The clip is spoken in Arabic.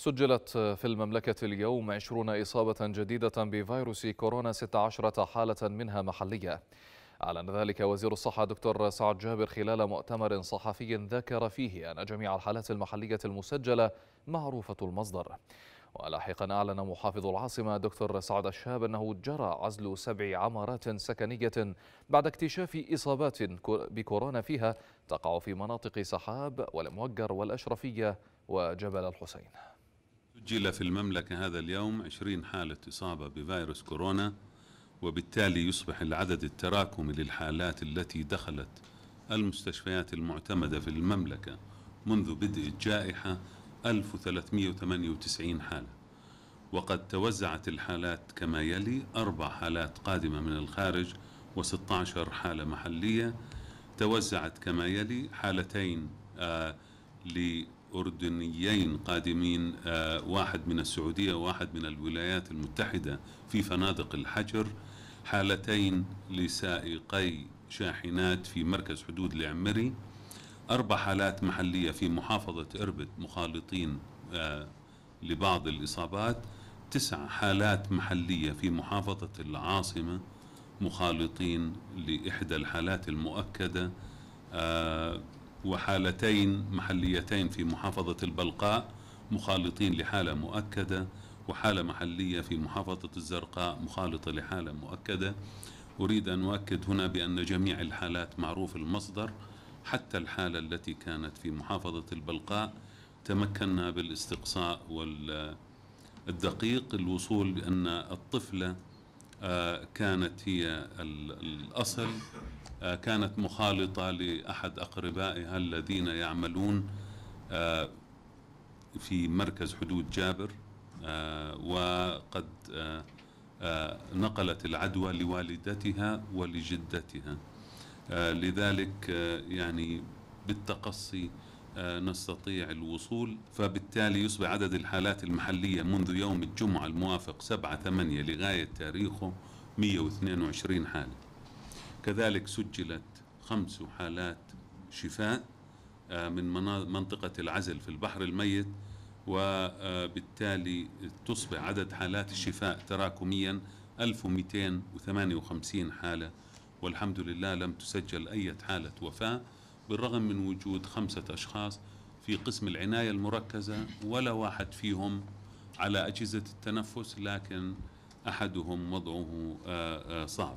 سجلت في المملكة اليوم 20 إصابة جديدة بفيروس كورونا 16 حالة منها محلية أعلن ذلك وزير الصحة دكتور سعد جابر خلال مؤتمر صحفي ذكر فيه أن جميع الحالات المحلية المسجلة معروفة المصدر ولاحقا أعلن محافظ العاصمة دكتور سعد الشاب أنه جرى عزل سبع عمارات سكنية بعد اكتشاف إصابات بكورونا فيها تقع في مناطق سحاب والموجر والأشرفية وجبل الحسين سجل في المملكة هذا اليوم 20 حالة إصابة بفيروس كورونا وبالتالي يصبح العدد التراكمي للحالات التي دخلت المستشفيات المعتمدة في المملكة منذ بدء الجائحة 1398 حالة وقد توزعت الحالات كما يلي أربع حالات قادمة من الخارج و16 حالة محلية توزعت كما يلي حالتين آه أردنيين قادمين آه، واحد من السعودية وواحد من الولايات المتحدة في فنادق الحجر حالتين لسائقي شاحنات في مركز حدود العمري أربع حالات محلية في محافظة إربد مخالطين آه، لبعض الإصابات تسع حالات محلية في محافظة العاصمة مخالطين لإحدى الحالات المؤكدة آه، وحالتين محليتين في محافظة البلقاء مخالطين لحالة مؤكدة وحالة محلية في محافظة الزرقاء مخالطة لحالة مؤكدة أريد أن أؤكد هنا بأن جميع الحالات معروف المصدر حتى الحالة التي كانت في محافظة البلقاء تمكنا بالاستقصاء والدقيق الوصول بأن الطفلة آه، كانت هي الأصل آه، كانت مخالطة لأحد أقربائها الذين يعملون آه، في مركز حدود جابر آه، وقد نقلت العدوى لوالدتها ولجدتها لذلك يعني بالتقصي نستطيع الوصول فبالتالي يصبح عدد الحالات المحلية منذ يوم الجمعة الموافق 7-8 لغاية تاريخه 122 حالة كذلك سجلت خمس حالات شفاء آه، من منطقة العزل في البحر الميت وبالتالي آه، تصبح عدد حالات الشفاء تراكميا 1258 حالة والحمد لله لم تسجل أي حالة وفاة بالرغم من وجود خمسة أشخاص في قسم العناية المركزة ولا واحد فيهم على أجهزة التنفس لكن أحدهم وضعه آه، صعب